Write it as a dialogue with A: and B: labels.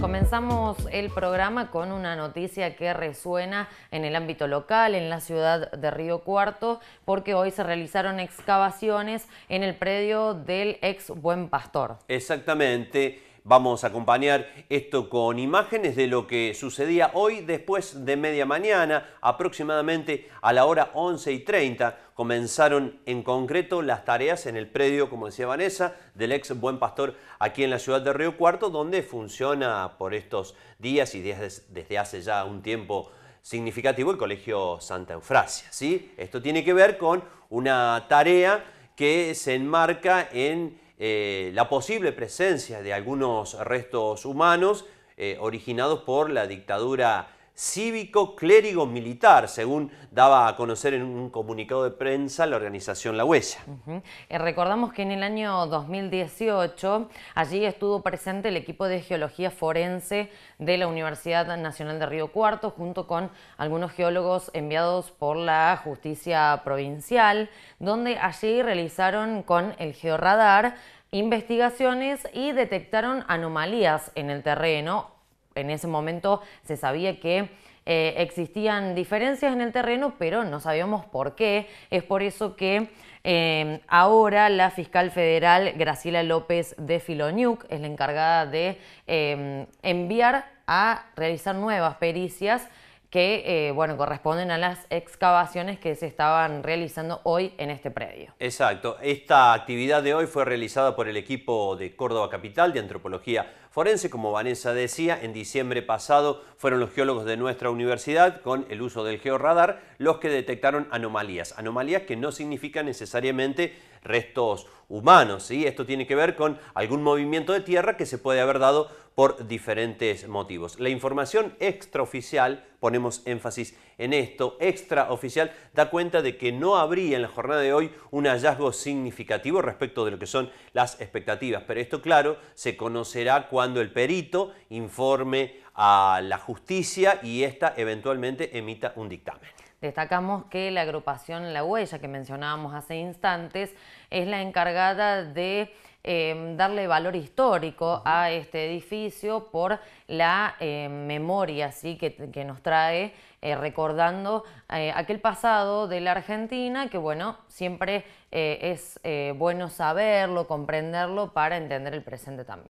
A: Comenzamos el programa con una noticia que resuena en el ámbito local, en la ciudad de Río Cuarto, porque hoy se realizaron excavaciones en el predio del ex Buen Pastor.
B: Exactamente. Vamos a acompañar esto con imágenes de lo que sucedía hoy después de media mañana, aproximadamente a la hora 11 y 30. Comenzaron en concreto las tareas en el predio, como decía Vanessa, del ex Buen Pastor aquí en la ciudad de Río Cuarto, donde funciona por estos días y desde hace ya un tiempo significativo el Colegio Santa Eufrasia. ¿sí? Esto tiene que ver con una tarea que se enmarca en eh, la posible presencia de algunos restos humanos eh, originados por la dictadura cívico-clérigo-militar, según daba a conocer en un comunicado de prensa la organización La Huella.
A: Eh, recordamos que en el año 2018 allí estuvo presente el equipo de geología forense de la Universidad Nacional de Río Cuarto, junto con algunos geólogos enviados por la justicia provincial, donde allí realizaron con el georradar investigaciones y detectaron anomalías en el terreno. En ese momento se sabía que eh, existían diferencias en el terreno, pero no sabíamos por qué. Es por eso que em, ahora la fiscal federal Graciela López de Filoniuk es la encargada de em, enviar a realizar nuevas pericias que eh, bueno, corresponden a las excavaciones que se estaban realizando hoy en este predio.
B: Exacto, esta actividad de hoy fue realizada por el equipo de Córdoba Capital de Antropología Forense, como Vanessa decía, en diciembre pasado fueron los geólogos de nuestra universidad con el uso del georradar los que detectaron anomalías, anomalías que no significan necesariamente restos humanos. ¿sí? Esto tiene que ver con algún movimiento de tierra que se puede haber dado por diferentes motivos. La información extraoficial, ponemos énfasis en esto, extraoficial, da cuenta de que no habría en la jornada de hoy un hallazgo significativo respecto de lo que son las expectativas, pero esto claro se conocerá cuando el perito informe a la justicia y ésta eventualmente emita un dictamen.
A: Destacamos que la agrupación La Huella, que mencionábamos hace instantes, es la encargada de em, darle valor histórico a este edificio por la em, memoria que, nos trae eh, recordando eh, aquel pasado de la Argentina que bueno, siempre eh, es bueno saberlo, comprenderlo para entender el presente también.